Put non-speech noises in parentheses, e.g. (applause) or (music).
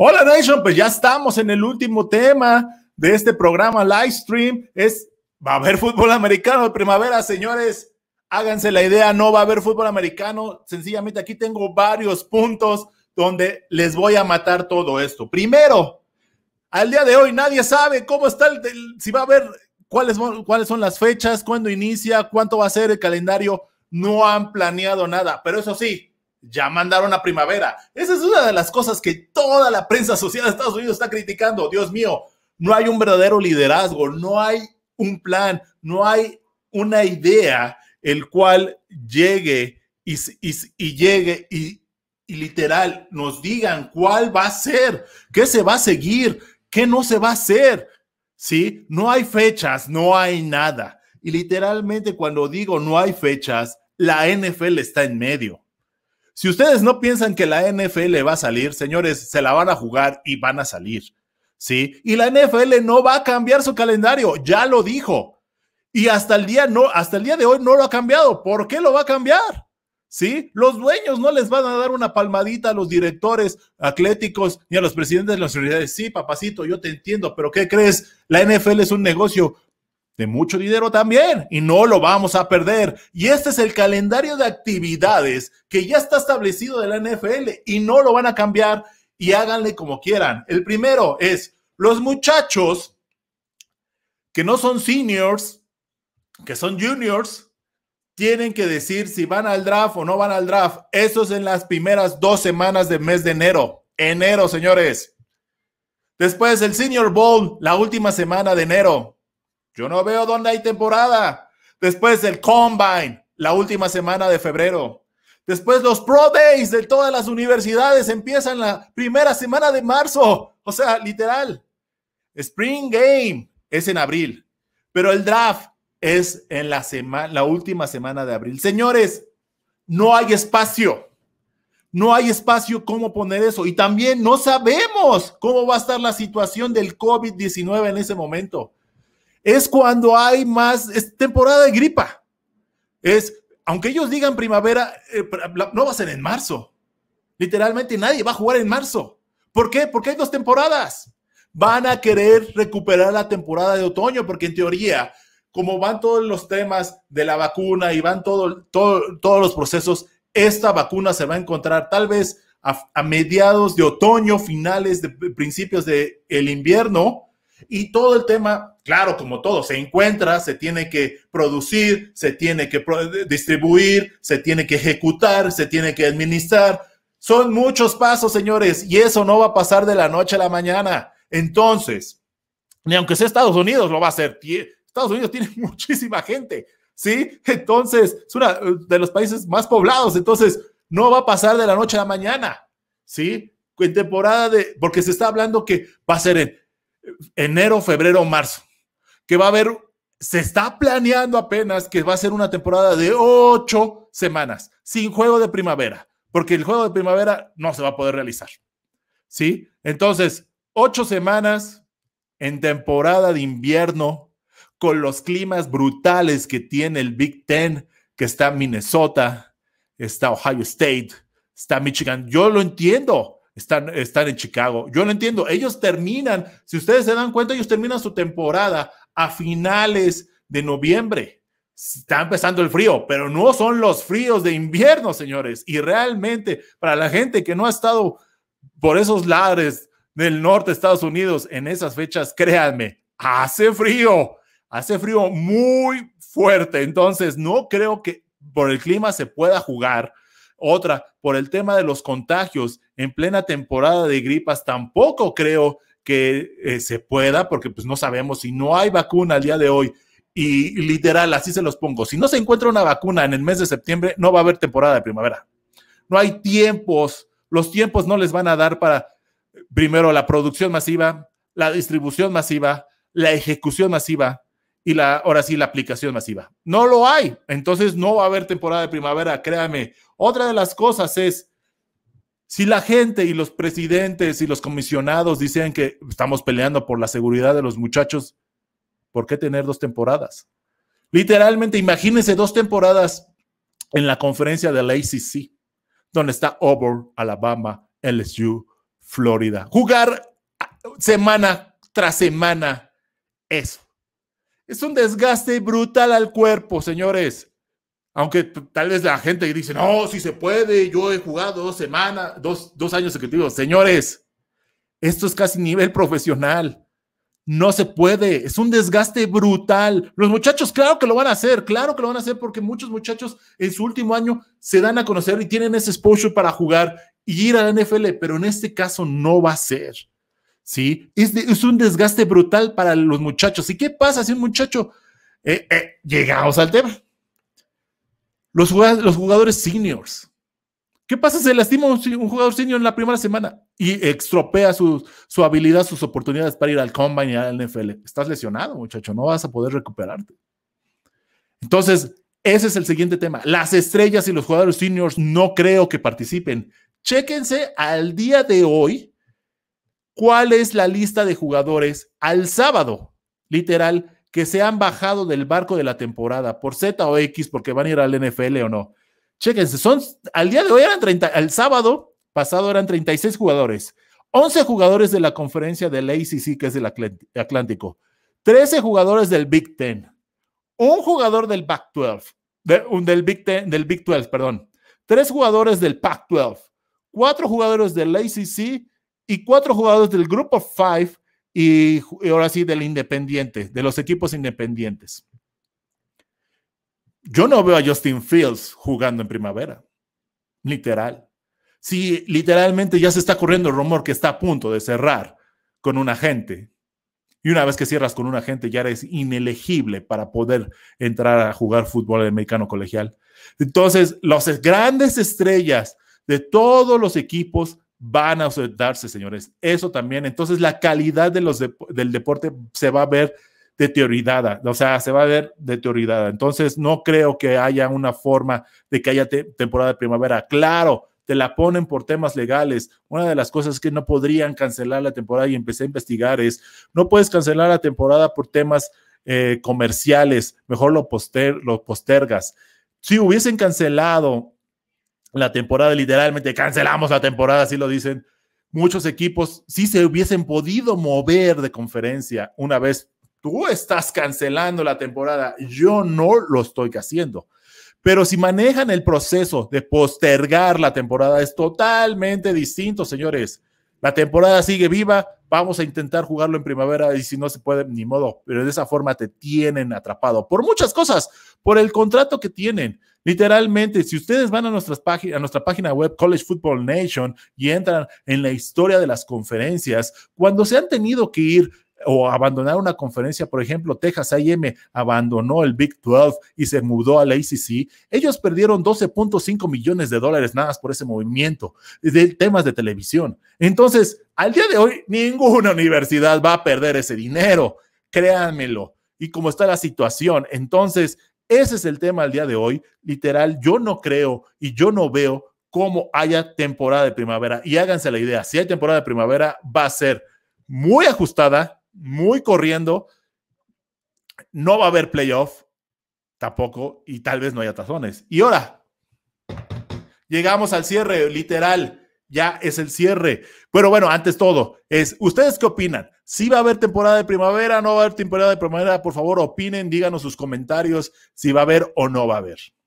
Hola Nation, pues ya estamos en el último tema de este programa live stream. Es, va a haber fútbol americano de primavera, señores. Háganse la idea, no va a haber fútbol americano. Sencillamente aquí tengo varios puntos donde les voy a matar todo esto. Primero, al día de hoy nadie sabe cómo está el, si va a haber cuáles, cuáles son las fechas, cuándo inicia, cuánto va a ser el calendario. No han planeado nada, pero eso sí, ya mandaron a primavera. Esa es una de las cosas que toda la prensa social de Estados Unidos está criticando. Dios mío, no hay un verdadero liderazgo, no hay un plan, no hay una idea el cual llegue y, llegue y, y literal nos digan cuál va a ser, qué se va a seguir, qué no se va a hacer. ¿Sí? No hay fechas, no hay nada. Y literalmente cuando digo no hay fechas, la NFL está en medio. Si ustedes no piensan que la NFL va a salir, señores, se la van a jugar y van a salir. ¿Sí? Y la NFL no va a cambiar su calendario, ya lo dijo. Y hasta el día no, hasta el día de hoy no lo ha cambiado. ¿Por qué lo va a cambiar? ¿Sí? Los dueños no les van a dar una palmadita a los directores atléticos ni a los presidentes de las universidades. Sí, papacito, yo te entiendo, pero ¿qué crees? La NFL es un negocio de mucho dinero también y no lo vamos a perder. Y este es el calendario de actividades que ya está establecido de la NFL y no lo van a cambiar y háganle como quieran. El primero es los muchachos que no son seniors, que son juniors, tienen que decir si van al draft o no van al draft. Eso es en las primeras dos semanas del mes de enero. Enero, señores. Después el Senior Bowl, la última semana de enero. Yo no veo dónde hay temporada. Después del combine, la última semana de febrero. Después los Pro Days de todas las universidades empiezan la primera semana de marzo. O sea, literal. Spring Game es en abril, pero el draft es en la, semana, la última semana de abril. Señores, no hay espacio. No hay espacio cómo poner eso. Y también no sabemos cómo va a estar la situación del COVID-19 en ese momento es cuando hay más es temporada de gripa. Es, aunque ellos digan primavera, eh, no va a ser en marzo. Literalmente nadie va a jugar en marzo. ¿Por qué? Porque hay dos temporadas. Van a querer recuperar la temporada de otoño, porque en teoría, como van todos los temas de la vacuna y van todos los procesos, esta vacuna se va a encontrar tal vez a, mediados de otoño, finales de principios del el invierno, y todo el tema, claro, como todo, se encuentra, se tiene que producir, se tiene que eh, distribuir, se tiene que ejecutar, se tiene que administrar. Son muchos pasos, señores, y eso no va a pasar de la noche a la mañana. Entonces, ni aunque sea Estados Unidos lo va a hacer. Estados Unidos tiene (laughs) muchísima gente, ¿sí? Entonces, es uno eh, de los países más poblados, entonces no va a pasar de la noche a la mañana, ¿sí? En temporada de, porque se está hablando que va a ser en enero, febrero, marzo, que va a haber, se está planeando apenas que va a ser una temporada de ocho semanas, sin juego de primavera, porque el juego de primavera no se va a poder realizar. ¿Sí? Entonces, ocho semanas en temporada de invierno, con los climas brutales que tiene el Big Ten, que está Minnesota, está Ohio State, está Michigan. Yo lo entiendo, están, en Chicago. Yo no entiendo. Ellos terminan, si ustedes se dan cuenta, ellos terminan su temporada a finales de noviembre. Está empezando el frío, pero no son los fríos de invierno, señores. Y realmente, para la gente que no ha estado por esos lares del norte de Estados Unidos en esas fechas, créanme, hace frío, hace frío muy fuerte. Entonces, no creo que por el clima se pueda jugar. Otra, por el tema de los contagios, en plena temporada de gripas tampoco creo que eh, se pueda, porque pues no sabemos si no hay vacuna al día de hoy. Y literal, así se los pongo. Si no se encuentra una vacuna en el mes de septiembre, no va a haber temporada de primavera. No hay tiempos. Los tiempos no les van a dar para, primero, la producción masiva, la distribución masiva, la ejecución masiva y la, ahora sí, la aplicación masiva. No lo hay. Entonces no va a haber temporada de primavera, créame. Otra de las cosas es, si la gente y los presidentes y los comisionados dicen que estamos peleando por la seguridad de los muchachos, ¿por qué tener dos temporadas? Literalmente, imagínense dos temporadas en la conferencia de la ACC, donde está Auburn, Alabama, LSU, Florida. Jugar ah, semana tras semana eso. Es un desgaste brutal al cuerpo, señores aunque tal vez la gente dice, no, si se puede, yo he jugado dos semanas, dos, años consecutivos. Señores, esto es casi nivel profesional. No se puede, es un desgaste brutal. Los muchachos, claro que lo van a hacer, claro que lo van a hacer porque muchos muchachos en su último año se dan a conocer y tienen ese exposure para jugar y ir a la NFL, pero en este caso no va a ser. ¿sí? Es, un desgaste brutal para los muchachos. ¿Y qué pasa si un muchacho? Eh, eh llegamos al tema. Los jugadores, los jugadores seniors. ¿Qué pasa? Se lastima un, jugador senior en la primera semana y extropea su, su habilidad, sus oportunidades para ir al combine y al NFL. Estás lesionado, muchacho, no vas a poder recuperarte. Entonces, ese es el siguiente tema. Las estrellas y los jugadores seniors no creo que participen. Chéquense al día de hoy cuál es la lista de jugadores al sábado, literal, que se han bajado del barco de la temporada por Z o X porque van a ir al NFL o no. Chéquense, son, al día de hoy eran 30, el sábado pasado eran 36 jugadores, 11 jugadores de la conferencia del ACC, que es del Atlántico, 13 jugadores del Big Ten, un jugador del Pac 12, un, del, Big Ten, del Big 12, perdón, tres jugadores del Pac 12, cuatro jugadores del ACC y cuatro jugadores del Group of Five, y, ahora sí del independiente, de los equipos independientes. Yo no veo a Justin Fields jugando en primavera, literal. Si literalmente ya se está corriendo el rumor que está a punto de cerrar con un agente, y una vez que cierras con un agente, ya eres inelegible para poder entrar a jugar fútbol americano colegial. Entonces, las grandes estrellas de todos los equipos van a darse, señores. Eso también. Entonces, la calidad de los del deporte se va a ver deteriorada, o sea, se va a ver deteriorada. Entonces, no creo que haya una forma de que haya temporada de primavera. Claro, te la ponen por temas legales. Una de las cosas que no podrían cancelar la temporada y empecé a investigar es, no puedes cancelar la temporada por temas eh, comerciales, mejor lo, lo postergas. Si hubiesen cancelado la temporada, literalmente cancelamos la temporada, así lo dicen. Muchos equipos si se hubiesen podido mover de conferencia una vez tú estás cancelando la temporada, yo no lo estoy haciendo. Pero si manejan el proceso de postergar la temporada, es totalmente distinto, señores. La temporada sigue viva, vamos a intentar jugarlo en primavera y si no se puede, ni modo, pero de esa forma te tienen atrapado por muchas cosas, por el contrato que tienen. Literalmente, si ustedes van a, nuestras a nuestra página web College Football Nation y entran en la historia de las conferencias, cuando se han tenido que ir o abandonar una conferencia, por ejemplo, Texas AM abandonó el Big 12 y se mudó a la ACC, ellos perdieron 12.5 millones de dólares nada más por ese movimiento de temas de televisión. Entonces, al día de hoy, ninguna universidad va a perder ese dinero, créanmelo. Y como está la situación, entonces, ese es el tema al día de hoy. Literal, yo no creo y yo no veo cómo haya temporada de primavera. Y háganse la idea, si hay temporada de primavera, va a ser muy ajustada, muy corriendo. No va a haber playoff tampoco y tal vez no haya tazones. Y ahora, llegamos al cierre, literal. Ya es el cierre. Pero bueno, antes todo, es ¿ustedes qué opinan? si va a haber temporada de primavera? ¿No va a haber temporada de primavera? Por favor, opinen, díganos sus comentarios si va a haber o no va a haber.